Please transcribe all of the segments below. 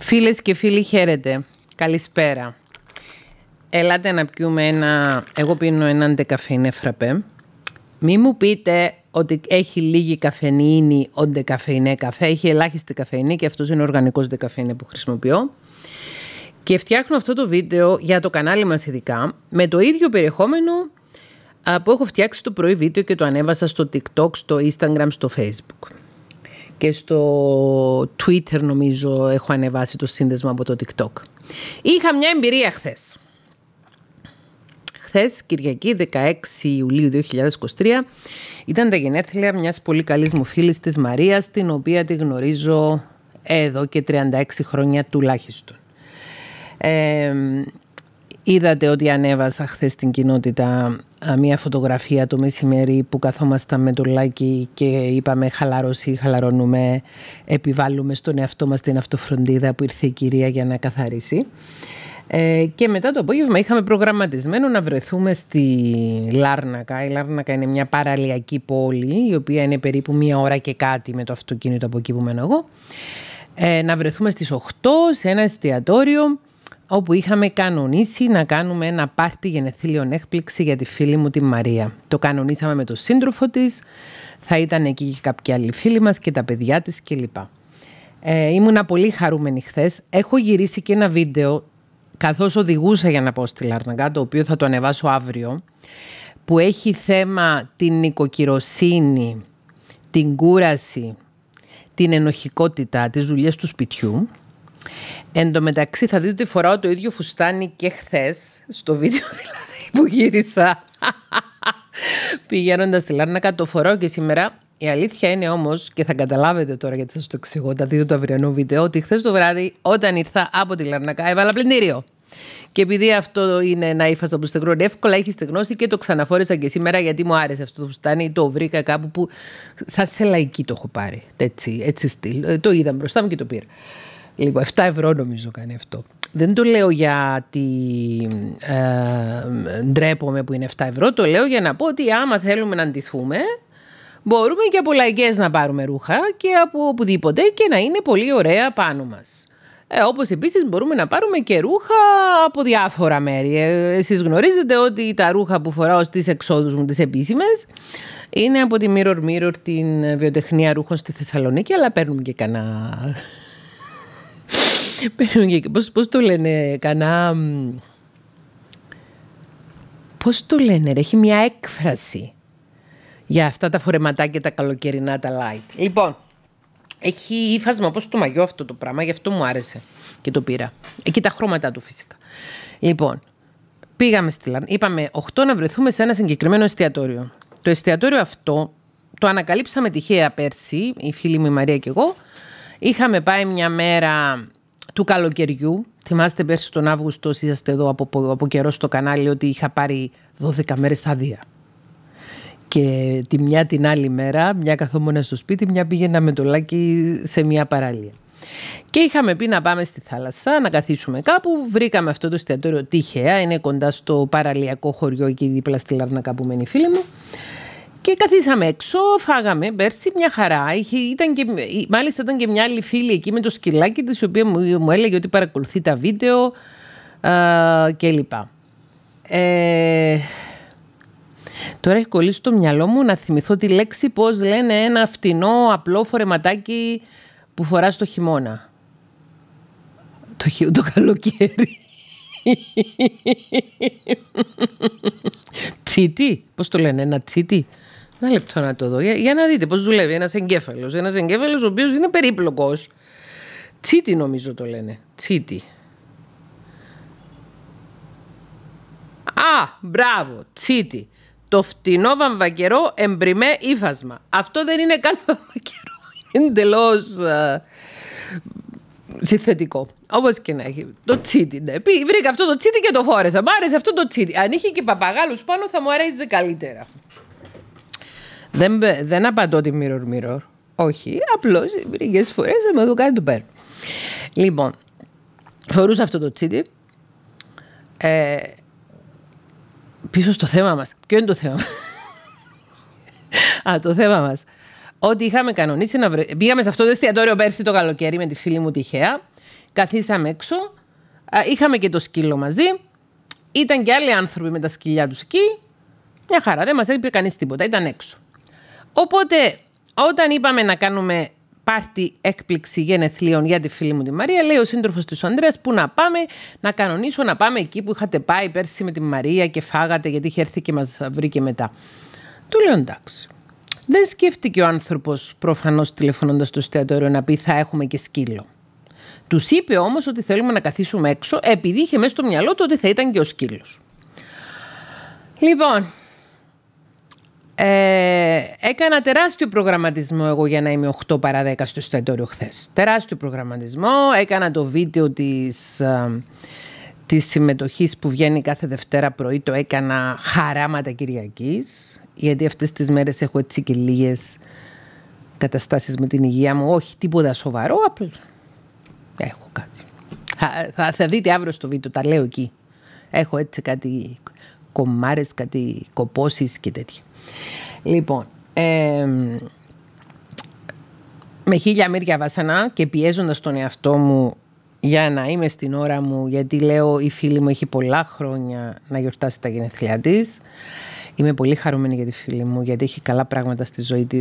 Φίλες και φίλοι χαίρετε. Καλησπέρα. Έλατε να πιούμε ένα... Εγώ πίνω έναν ντεκαφέινε φραπέ. Μη μου πείτε ότι έχει λίγη καφενίνη ο ντεκαφέινε καφέ. Έχει ελάχιστη καφέινη και αυτός είναι ο οργανικός ντεκαφέινε που χρησιμοποιώ. Και φτιάχνω αυτό το βίντεο για το κανάλι μας ειδικά με το ίδιο περιεχόμενο που έχω φτιάξει το πρωί βίντεο και το ανέβασα στο TikTok, στο Instagram, στο Facebook και στο Twitter νομίζω έχω ανεβάσει το σύνδεσμο από το TikTok. Είχα μια εμπειρία χθες. Χθες, Κυριακή 16 Ιουλίου 2023, ήταν τα γενέθλια μιας πολύ καλής μου φίλης της Μαρίας, την οποία τη γνωρίζω εδώ και 36 χρόνια τουλάχιστον. Ε, Είδατε ότι ανέβασα χθες στην κοινότητα μια φωτογραφία το μεσημέρι που καθόμασταν με το λάκι και είπαμε χαλαρώσει, χαλαρώνουμε, επιβάλλουμε στον εαυτό μας την αυτοφροντίδα που ήρθε η κυρία για να καθαρίσει. Ε, και μετά το απόγευμα είχαμε προγραμματισμένο να βρεθούμε στη Λάρνακα. Η Λάρνακα είναι μια παραλιακή πόλη, η οποία είναι περίπου μία ώρα και κάτι με το αυτοκίνητο από εκεί που μένω εγώ. Ε, να βρεθούμε στις 8 σε ένα εστιατόριο όπου είχαμε κανονίσει να κάνουμε ένα πάρτι γενεθλίων έκπληξη για τη φίλη μου τη Μαρία. Το κανονίσαμε με τον σύντροφο της, θα ήταν εκεί και κάποιοι άλλοι φίλοι μας και τα παιδιά της κλπ. Ε, ήμουνα πολύ χαρούμενη χθες. Έχω γυρίσει και ένα βίντεο καθώς οδηγούσα για να πω στη Λαρναγκά, το οποίο θα το ανεβάσω αύριο, που έχει θέμα την νοικοκυροσύνη, την κούραση, την ενοχικότητα, τις δουλειές του σπιτιού Εν τω μεταξύ θα δείτε ότι φοράω το ίδιο φουστάνι και χθες στο βίντεο δηλαδή που γύρισα πηγαίνοντας στη Λάρνακα το φορώ και σήμερα η αλήθεια είναι όμως, και θα καταλάβετε τώρα γιατί θα σας το εξηγώ, Θα δείτε το αυριανό βίντεο, ότι χθες το βράδυ όταν ήρθα από τη Λαρνακά έβαλα πλυντήριο. Και επειδή αυτό είναι ένα ύφασμα που στεγνώνει εύκολα, έχεις στεγνώσει και το ξαναφόρησα και σήμερα γιατί μου άρεσε αυτό το φουστάνι. Το βρήκα κάπου που. σαν σε λαϊκή το έχω πάρει. Έτσι, έτσι στυλ. Ε, το είδα μπροστά μου και το πήρα. Λίγο, 7 ευρώ νομίζω κάνει αυτό. Δεν το λέω γιατί ε, ντρέπομαι που είναι 7 ευρώ, το λέω για να πω ότι άμα θέλουμε να αντιθούμε, μπορούμε και από λαϊκές να πάρουμε ρούχα και από οπουδήποτε και να είναι πολύ ωραία πάνω μας. Ε, όπως επίσης μπορούμε να πάρουμε και ρούχα από διάφορα μέρη. Ε, εσείς γνωρίζετε ότι τα ρούχα που φοράω στις εξόδους μου τις επίσημες είναι από τη Mirror Mirror την βιοτεχνία ρούχων στη Θεσσαλονίκη αλλά παίρνουμε και κανένα Πώς, πώς το λένε, κανά... Πώς το λένε, ρε, έχει μια έκφραση για αυτά τα φορεματάκια τα καλοκαιρινά, τα light. Λοιπόν, έχει ύφασμα πώς το μαγιό αυτό το πράγμα, γι' αυτό μου άρεσε και το πήρα. Εκεί τα χρώματα του φυσικά. Λοιπόν, πήγαμε στη Λαν, είπαμε 8 να βρεθούμε σε ένα συγκεκριμένο εστιατόριο. Το εστιατόριο αυτό το ανακαλύψαμε τυχαία πέρσι, η φίλη μου η Μαρία και εγώ. Είχαμε πάει μια μέρα του καλοκαιριού. Θυμάστε πέρσι τον Αύγουστο, είσαστε εδώ από, από καιρό στο κανάλι, ότι είχα πάρει 12 μέρες άδεια. Και τη μια την άλλη μέρα, μια καθόμουν στο σπίτι, μια πήγαινα με το λάκι σε μια παραλία. Και είχαμε πει να πάμε στη θάλασσα, να καθίσουμε κάπου. Βρήκαμε αυτό το εστιατόριο τυχαία, είναι κοντά στο παραλιακό χωριό εκεί δίπλα στη Λαρνακά που φίλη μου. Και καθίσαμε έξω, φάγαμε πέρσι μια χαρά. Ήταν και, μάλιστα ήταν και μια άλλη φίλη εκεί με το σκυλάκι της, η οποία μου, έλεγε ότι παρακολουθεί τα βίντεο κλπ. Ε, τώρα έχει κολλήσει το μυαλό μου να θυμηθώ τη λέξη πώς λένε ένα φτηνό απλό φορεματάκι που φοράς το χειμώνα. Το, το καλοκαίρι. τσίτι, πώς το λένε, ένα τσίτι. Ένα λεπτό να το δω. Για, να δείτε πώς δουλεύει ένας εγκέφαλος. Ένας εγκέφαλος ο οποίος είναι περίπλοκος. Τσίτι νομίζω το λένε. Τσίτι. Α, μπράβο, τσίτι. Το φτηνό βαμβακερό εμπριμέ ύφασμα. Αυτό δεν είναι καν βαμβακερό. Είναι εντελώς ε, συθετικό. Όπως και να έχει. Το τσίτι. Ναι. Βρήκα αυτό το τσίτι και το φόρεσα. Μ' άρεσε αυτό το τσίτι. Αν είχε και παπαγάλους πάνω θα μου αρέσει καλύτερα. Δεν, δεν απαντώ τη mirror mirror. Όχι, απλώς μερικέ φορές θα με δω κάτι του παίρνω. Λοιπόν, φορούσα αυτό το τσίτι. Ε, πίσω στο θέμα μας, Ποιο είναι το θέμα Α, το θέμα μας. Ότι είχαμε κανονίσει να βρε... Πήγαμε σε αυτό το εστιατόριο πέρσι το καλοκαίρι με τη φίλη μου τυχαία. Καθίσαμε έξω. Είχαμε και το σκύλο μαζί. Ήταν και άλλοι άνθρωποι με τα σκυλιά τους εκεί. Μια χαρά, δεν μας έλειπε κανείς τίποτα. Ήταν έξω. Οπότε, όταν είπαμε να κάνουμε πάρτι έκπληξη γενεθλίων για τη φίλη μου τη Μαρία, λέει ο σύντροφος του Ανδρέας: Πού να πάμε, να κανονίσω να πάμε εκεί που είχατε πάει πέρσι με τη Μαρία και φάγατε, γιατί είχε έρθει και μας βρήκε μετά. Του λέω εντάξει. Δεν σκέφτηκε ο άνθρωπος προφανώς τηλεφωνώντας στο εστιατόριο να πει θα έχουμε και σκύλο. Τους είπε όμως ότι θέλουμε να καθίσουμε έξω, επειδή είχε μέσα στο μυαλό του ότι θα ήταν και ο σκύλος. Λοιπόν, ε, έκανα τεράστιο προγραμματισμό εγώ για να είμαι 8 παρά 10 στο εστιατόριο χθες. Τεράστιο προγραμματισμό. Έκανα το βίντεο της, ε, της συμμετοχής που βγαίνει κάθε Δευτέρα πρωί. Το έκανα χαράματα κυριακής, Γιατί αυτές τις μέρες έχω έτσι και λίγες καταστάσεις με την υγεία μου. Όχι τίποτα σοβαρό, απλά έχω κάτι. θα δείτε αύριο στο βίντεο, τα λέω εκεί. Έχω έτσι κάτι κομμάρες, κάτι κοπόσει και τέτοια. Λοιπόν, με χίλια μύρια βασανά και πιέζοντας τον εαυτό μου για να είμαι στην ώρα μου, γιατί λέω η φίλη μου έχει πολλά χρόνια να γιορτάσει τα γενεθλιά της. Είμαι πολύ χαρούμενη για τη φίλη μου, γιατί έχει καλά πράγματα στη ζωή της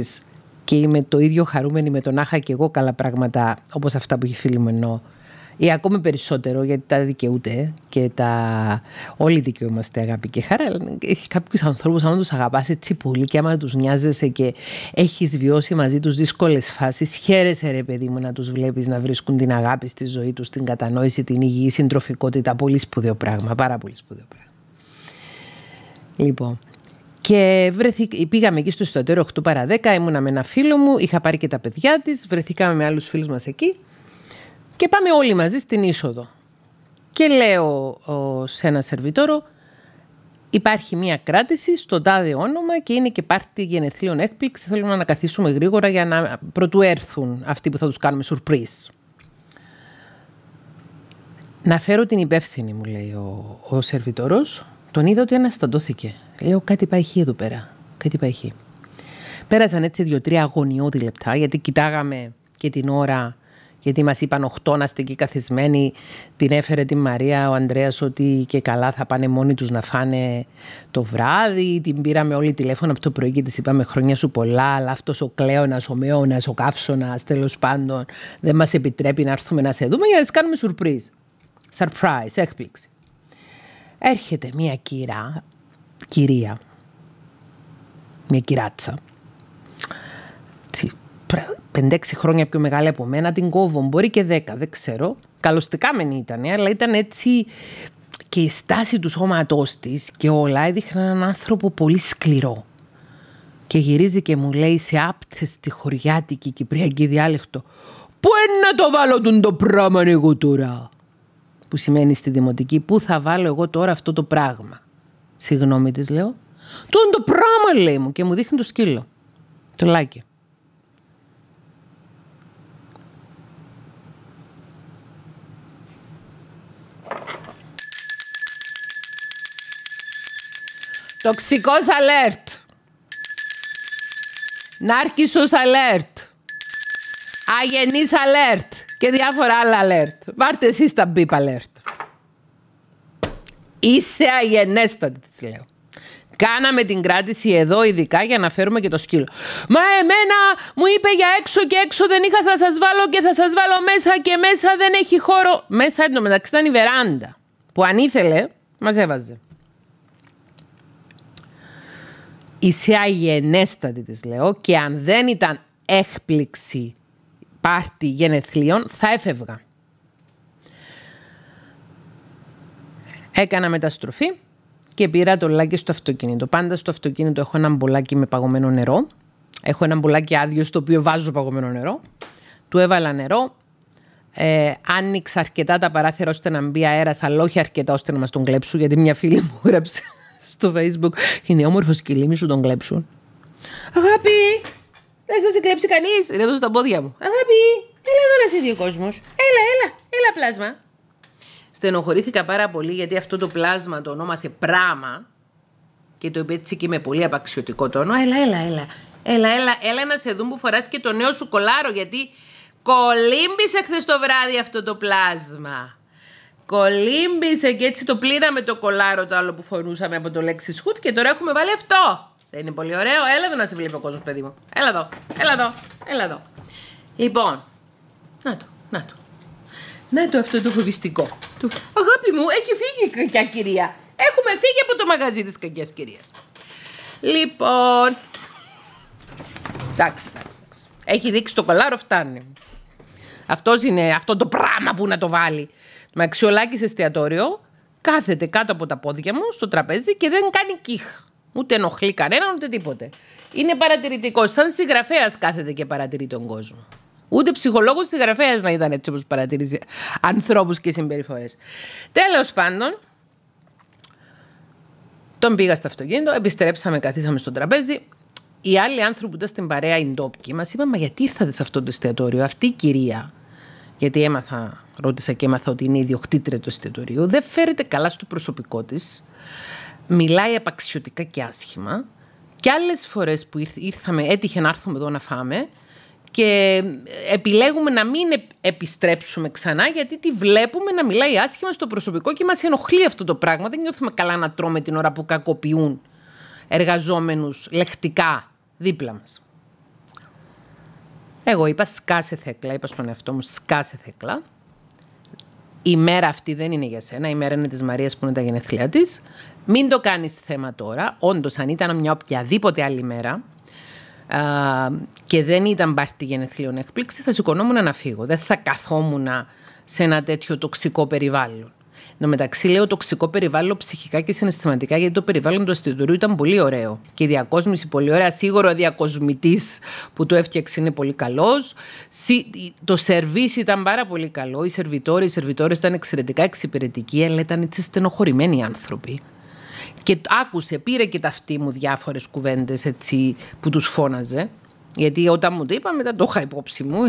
και είμαι το ίδιο χαρούμενη με τον να και εγώ καλά πράγματα, όπως αυτά που έχει φίλη μου εννοώ ή ε, ακόμη περισσότερο, γιατί τα δικαιούται και τα... όλοι δικαιούμαστε αγάπη και χαρά. Αλλά έχει κάποιους ανθρώπους, αν τους αγαπάς έτσι πολύ και άμα τους νοιάζεσαι και έχεις βιώσει μαζί τους δύσκολες φάσεις, χαίρεσαι ρε παιδί μου να τους βλέπεις να βρίσκουν την αγάπη στη ζωή τους την κατανόηση, την υγιή συντροφικότητα. Πολύ σπουδαίο πράγμα, πάρα πολύ σπουδαίο πράγμα. Λοιπόν, και βρεθή, πήγαμε εκεί στο εσωτερικό 8 παρα 10, ήμουνα με ένα φίλο μου, είχα πάρει και τα παιδιά της, βρεθήκαμε με άλλους φίλους μας εκεί. Και πάμε όλοι μαζί στην είσοδο. Και λέω σε ένα σερβιτόρο, υπάρχει μια κράτηση στον τάδε όνομα και είναι και πάρτι γενεθλίων έκπληξη. Θέλουμε να ανακαθίσουμε γρήγορα για να πρωτού έρθουν αυτοί που θα τους κάνουμε surprise. Να φέρω την υπεύθυνη, μου λέει ο, ο σερβιτόρος. Τον είδα ότι αναστατώθηκε. Λέω κάτι πάει εδώ πέρα. Κάτι πάει Πέρασαν έτσι δύο-τρία αγωνιώδη λεπτά, γιατί κοιτάγαμε και την ώρα γιατί μας είπαν 8 αστικοί καθισμένοι, την έφερε τη Μαρία ο Ανδρέας ότι και καλά θα πάνε μόνοι τους να φάνε το βράδυ, την πήραμε όλη τηλέφωνο από το πρωί και της είπαμε χρόνια σου πολλά, αλλά αυτός ο κλέονας, ο μεώνας, ο καύσωνας, τέλος πάντων, δεν μας επιτρέπει να έρθουμε να σε δούμε για να της κάνουμε surprise. Surprise, έκπληξη. Έρχεται μια κύρα, κυρία, μια κυράτσα, 5-6 χρόνια πιο μεγάλη από μένα, την κόβω. Μπορεί και 10, δεν ξέρω. καλωστικά Καλωστικάμενη ήταν, ε, αλλά ήταν έτσι και η στάση του σώματός της και όλα έδειχναν έναν άνθρωπο πολύ σκληρό. Και γυρίζει και μου λέει σε άπτεστη χωριάτικη κυπριακή διάλεκτο «Πού είναι να το βάλω τον το πράγμα εγώ τώρα» που σημαίνει στη Δημοτική «Πού θα βάλω εγώ τώρα αυτό το πράγμα» Συγγνώμη της λέω «Τον το πράγμα» λέει μου και μου δείχνει το σκύλο. Τελάκι. Τοξικό αλέρτ. Νάρκισο αλέρτ. Αγενή αλέρτ. Και διάφορα άλλα αλέρτ. Βάρτε εσείς τα μπιπ αλέρτ. Είσαι αγενέστατη, της λέω. Κάναμε την κράτηση εδώ ειδικά για να φέρουμε και το σκύλο. Μα εμένα μου είπε για έξω και έξω δεν είχα θα σας βάλω και θα σας βάλω μέσα και μέσα δεν έχει χώρο. Μέσα εντωμεταξύ ήταν η βεράντα που αν ήθελε μας Ισιά γενέστατη της λέω και αν δεν ήταν έκπληξη πάρτι γενεθλίων θα έφευγα. Έκανα μεταστροφή και πήρα το λάκι στο αυτοκίνητο. Πάντα στο αυτοκίνητο έχω ένα μπουλάκι με παγωμένο νερό. Έχω ένα μπουλάκι άδειο στο οποίο βάζω παγωμένο νερό. Του έβαλα νερό. Ε, άνοιξα αρκετά τα παράθυρα ώστε να μπει αέρας, αλλά όχι αρκετά ώστε να μας τον κλέψουν, γιατί μια φίλη μου γράψε στο facebook. Είναι όμορφος σκυλί, μη σου τον κλέψουν. Αγάπη! Δεν σας κλέψει κανείς. Έδω στα πόδια μου. Αγάπη! Έλα εδώ να σε δει κόσμος. Έλα, έλα, έλα πλάσμα. Στενοχωρήθηκα πάρα πολύ γιατί αυτό το πλάσμα το ονόμασε πράμα και το είπε έτσι και με πολύ απαξιωτικό τόνο. Έλα, έλα, έλα. Έλα, έλα, έλα να σε δουν που φοράς και το νέο σου κολάρο γιατί κολύμπησε χθες το βράδυ αυτό το πλάσμα. Κολύμπησε και έτσι το πλήραμε το κολάρο το άλλο που φορούσαμε από το λέξη Hood και τώρα έχουμε βάλει αυτό. Δεν είναι πολύ ωραίο. Έλα εδώ να σε βλέπει ο κόσμος, παιδί μου. Έλα εδώ. Έλα εδώ. Έλα εδώ. Λοιπόν. Να το. Να το. Να το αυτό το φοβιστικό. Το... Αγάπη μου, έχει φύγει η κακιά κυρία. Έχουμε φύγει από το μαγαζί της κακιάς κυρίας. Λοιπόν. Εντάξει, εντάξει, εντάξει. Έχει δείξει το κολάρο, φτάνει. Αυτός είναι αυτό το πράγμα που να το βάλει με αξιολάκι σε εστιατόριο, κάθεται κάτω από τα πόδια μου στο τραπέζι και δεν κάνει κιχ. Ούτε ενοχλεί κανέναν ούτε τίποτε. Είναι παρατηρητικό. Σαν συγγραφέας κάθεται και παρατηρεί τον κόσμο. Ούτε ψυχολόγος συγγραφέας να ήταν έτσι όπως παρατηρεί ανθρώπους και συμπεριφορές. Τέλος πάντων, τον πήγα στο αυτοκίνητο, επιστρέψαμε, καθίσαμε στο τραπέζι. Οι άλλοι άνθρωποι που ήταν στην παρέα, οι ντόπιοι, μας είπαν: Μα γιατί ήρθατε σε αυτό το εστιατόριο, αυτή η κυρία γιατί έμαθα, ρώτησα και έμαθα ότι είναι ιδιοκτήτρια του εστιατορίου, δεν φέρεται καλά στο προσωπικό της. Μιλάει απαξιωτικά και άσχημα. Και άλλες φορές που ήρθαμε, έτυχε να έρθουμε εδώ να φάμε και επιλέγουμε να μην επιστρέψουμε ξανά γιατί τη βλέπουμε να μιλάει άσχημα στο προσωπικό και μας ενοχλεί αυτό το πράγμα. Δεν νιώθουμε καλά να τρώμε την ώρα που κακοποιούν εργαζόμενους λεκτικά δίπλα μας. Εγώ είπα σκάσε θέκλα, είπα στον εαυτό μου σκάσε θέκλα. Η μέρα αυτή δεν είναι για σένα, η μέρα είναι της Μαρίας που είναι τα γενέθλιά της. Μην το κάνεις θέμα τώρα. Όντως, αν ήταν μια οποιαδήποτε άλλη μέρα, και δεν ήταν πάρτι γενεθλίων έκπληξη, θα σηκωνόμουν να φύγω. Δεν θα καθόμουν σε ένα τέτοιο τοξικό περιβάλλον. Εν μεταξύ, λέω τοξικό περιβάλλον ψυχικά και συναισθηματικά, γιατί το περιβάλλον του αστυνομικού ήταν πολύ ωραίο. Και η διακόσμηση πολύ ωραία. Σίγουρα ο διακοσμητής που το έφτιαξε είναι πολύ καλός. Το σερβίς ήταν πάρα πολύ καλό. Οι σερβιτόροι, οι σερβιτόρες ήταν εξαιρετικά εξυπηρετικοί, αλλά ήταν έτσι στενοχωρημένοι άνθρωποι. Και άκουσε, πήρε και τα αυτοί μου διάφορες κουβέντες που τους φώναζε. Γιατί όταν μου το είπα, μετά το είχα υπόψη μου.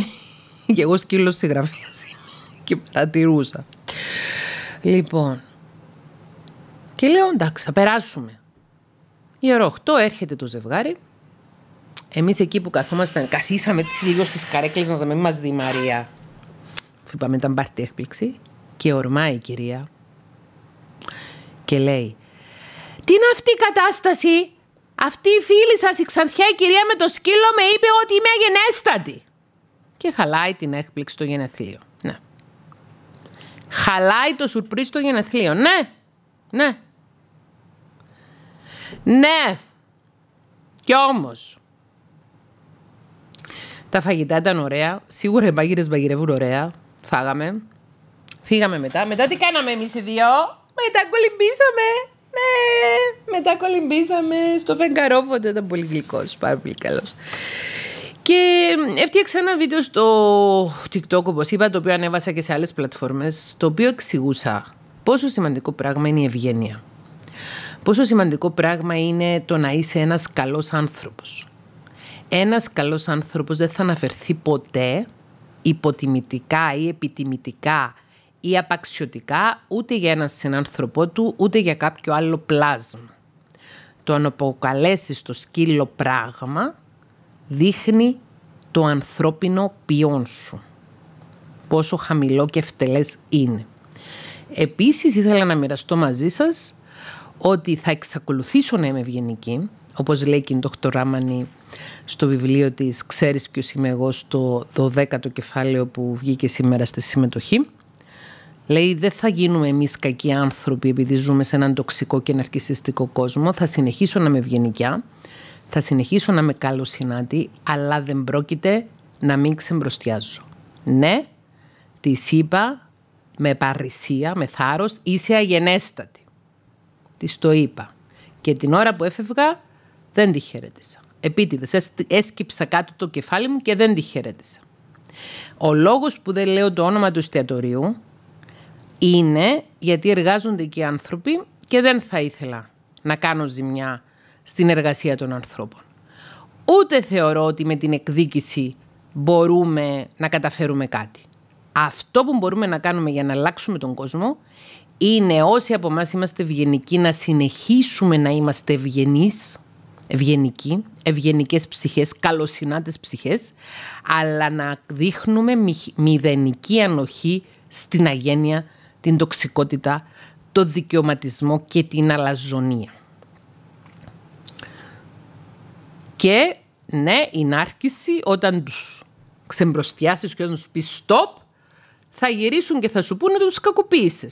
και εγώ σκύλος συγγραφέα και παρατηρούσα. Λοιπόν. Και λέω εντάξει, θα περάσουμε. Η ώρα 8 έρχεται το ζευγάρι. Εμείς εκεί που καθόμασταν, καθίσαμε τις λίγο στις καρέκλες να μην μας δει η Μαρία. Είπαμε, ήταν πάρτι έκπληξη. Και ορμάει η κυρία. Και λέει, Τι είναι αυτή η κατάσταση. Αυτή η φίλη σας, η ξανθιά η κυρία με το σκύλο, με είπε ότι είμαι αγενέστατη. Και χαλάει την έκπληξη στο γενεθλίο. Χαλάει το σουρπρίζ να γενεθλίων. Ναι. Ναι. Ναι. Κι όμως. Τα φαγητά ήταν ωραία. Σίγουρα οι μπάγκυρες μπαγυρεύουν ωραία. Φάγαμε. Φύγαμε μετά. Μετά τι κάναμε εμείς οι δύο. Μετά κολυμπήσαμε. Ναι. Μετά κολυμπήσαμε στο φεγγαρόφωτο. Ήταν πολύ γλυκός. Πάρα πολύ καλός. Και έφτιαξα ένα βίντεο στο TikTok, όπως είπα, το οποίο ανέβασα και σε άλλες πλατφόρμες, το οποίο εξηγούσα πόσο σημαντικό πράγμα είναι η ευγένεια. Πόσο σημαντικό πράγμα είναι το να είσαι ένας καλός άνθρωπος. Ένας καλός άνθρωπος δεν θα αναφερθεί ποτέ υποτιμητικά ή επιτιμητικά ή απαξιωτικά ούτε για έναν συνάνθρωπό του ούτε για κάποιο άλλο πλάσμα. Το να αποκαλέσεις το σκύλο πράγμα δείχνει το ανθρώπινο ποιόν σου. Πόσο χαμηλό και ευτελές είναι. Επίσης ήθελα να μοιραστώ μαζί σας ότι θα εξακολουθήσω να είμαι ευγενική, όπως λέει και η Δόκτωρ στο βιβλίο της «Ξέρεις ποιος είμαι εγώ» στο 12ο κεφάλαιο που βγήκε σήμερα στη συμμετοχή. Λέει δεν θα γίνουμε εμείς κακοί άνθρωποι επειδή ζούμε σε έναν τοξικό και ναρκισιστικό κόσμο, θα συνεχίσω να είμαι ευγενικιά θα συνεχίσω να με συνάντη, αλλά δεν πρόκειται να μην ξεμπροστιάζω. Ναι, τη είπα με παρησία, με θάρρος, είσαι αγενέστατη. Της το είπα. Και την ώρα που έφευγα, δεν τη χαιρέτησα. Επίτηδες, έσκυψα κάτω το κεφάλι μου και δεν τη χαιρέτησα. Ο λόγος που δεν λέω το όνομα του εστιατορίου είναι γιατί εργάζονται και άνθρωποι και δεν θα ήθελα να κάνω ζημιά στην εργασία των ανθρώπων. Ούτε θεωρώ ότι με την εκδίκηση μπορούμε να καταφέρουμε κάτι. Αυτό που μπορούμε να κάνουμε για να αλλάξουμε τον κόσμο είναι όσοι από εμάς είμαστε ευγενικοί να συνεχίσουμε να είμαστε ευγενείς, ευγενικοί, ευγενικές ψυχές, καλοσυνάτες ψυχές, αλλά να δείχνουμε μηδενική ανοχή στην αγένεια, την τοξικότητα, το δικαιωματισμό και την αλαζονία. Και ναι, η νάρκηση όταν τους ξεμπροστιάσεις και όταν τους πεις stop, θα γυρίσουν και θα σου πούνε ότι τους κακοποίησες.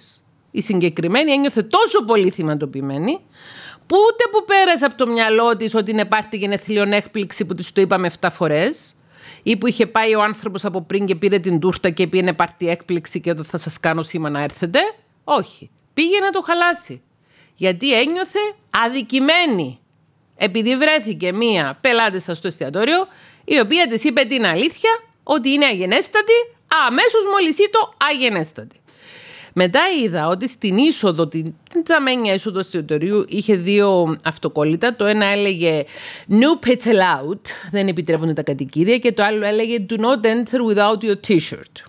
Η συγκεκριμένη ένιωθε τόσο πολύ θυματοποιημένη, που ούτε που πέρασε από το μυαλό της ότι είναι πάρτη γενεθλίων έκπληξη που της το είπαμε 7 φορές, ή που είχε πάει ο άνθρωπος από πριν και πήρε την τούρτα και πήγαινε πάρτη έκπληξη και θα σας κάνω σήμα να έρθετε. Όχι. Πήγε να το χαλάσει. Γιατί ένιωθε αδικημένη. Επειδή βρέθηκε μία πελάτης σα στο εστιατόριο, η οποία της είπε την αλήθεια ότι είναι αγενέστατη, αμέσως μόλις το αγενέστατη. Μετά είδα ότι στην είσοδο, την τσαμένια είσοδο του εστιατορίου, είχε δύο αυτοκόλλητα. Το ένα έλεγε No pet allowed, δεν επιτρέπονται τα κατοικίδια, και το άλλο έλεγε Do not enter without your t-shirt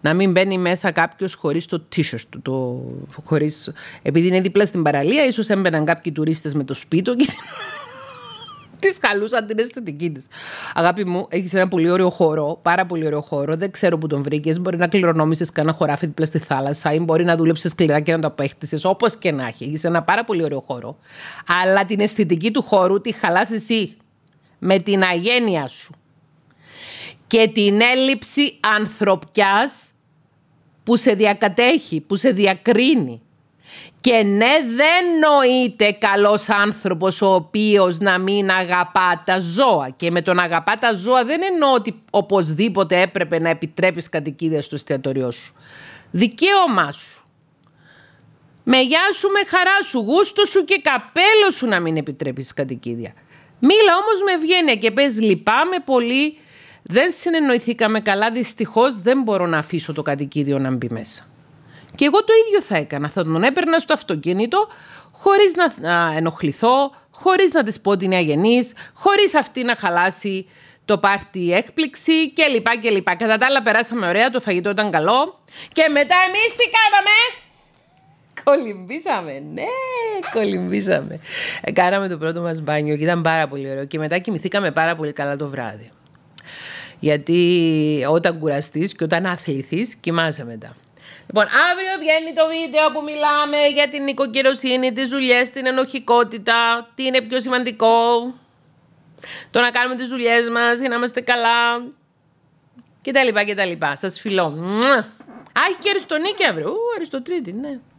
να μην μπαίνει μέσα κάποιος χωρίς το t-shirt του. Το, χωρίς... Επειδή είναι δίπλα στην παραλία, ίσως έμπαιναν κάποιοι τουρίστες με το σπίτι και τη χαλούσαν την αισθητική της. Αγάπη μου, έχεις ένα πολύ ωραίο χώρο, πάρα πολύ ωραίο χώρο. Δεν ξέρω που τον βρήκες. Μπορεί να κληρονόμησες κανένα χωράφι δίπλα στη θάλασσα ή μπορεί να δούλεψες σκληρά και να το απέκτησε. Όπως και να έχει. Έχεις ένα πάρα πολύ ωραίο χώρο. Αλλά την αισθητική του χώρου τη χαλάς εσύ. Με την αγένεια σου. Και την έλλειψη ανθρωπιάς που σε διακατέχει, που σε διακρίνει. Και ναι, δεν νοείται καλός άνθρωπος ο οποίος να μην αγαπά τα ζώα. Και με τον αγαπά τα ζώα δεν εννοώ ότι οπωσδήποτε έπρεπε να επιτρέπεις κατοικίδες στο εστιατοριό σου. Δικαίωμά σου. Με γεια σου, με χαρά σου, γούστο σου και καπέλο σου να μην επιτρέπεις κατοικίδια. Μίλα όμως με ευγένεια και πες λυπάμαι πολύ δεν συνεννοηθήκαμε καλά. Δυστυχώς δεν μπορώ να αφήσω το κατοικίδιο να μπει μέσα. Και εγώ το ίδιο θα έκανα. Θα τον έπαιρνα στο αυτοκίνητο χωρίς να ενοχληθώ, χωρίς να της πω την αγενής, χωρίς αυτή να χαλάσει το πάρτι έκπληξη κλπ. κλπ. Κατά τα άλλα, περάσαμε ωραία, το φαγητό ήταν καλό. Και μετά εμείς τι κάναμε. Κολυμπήσαμε, ναι, κολυμπήσαμε. Ε, κάναμε το πρώτο μας μπάνιο και ήταν πάρα πολύ ωραίο. Και μετά κοιμηθήκαμε πάρα πολύ καλά το βράδυ. Γιατί όταν κουραστείς και όταν αθληθείς, κοιμάσαι μετά. Λοιπόν, αύριο βγαίνει το βίντεο που μιλάμε για την οικοκυροσύνη, τις δουλειές, την ενοχικότητα, τι είναι πιο σημαντικό. Το να κάνουμε τις δουλειές μας για να είμαστε καλά. Και τα λοιπά και τα λοιπά. Σας φιλώ. και αριστονίκη αύριο. Ου, αριστοτρίτη, ναι.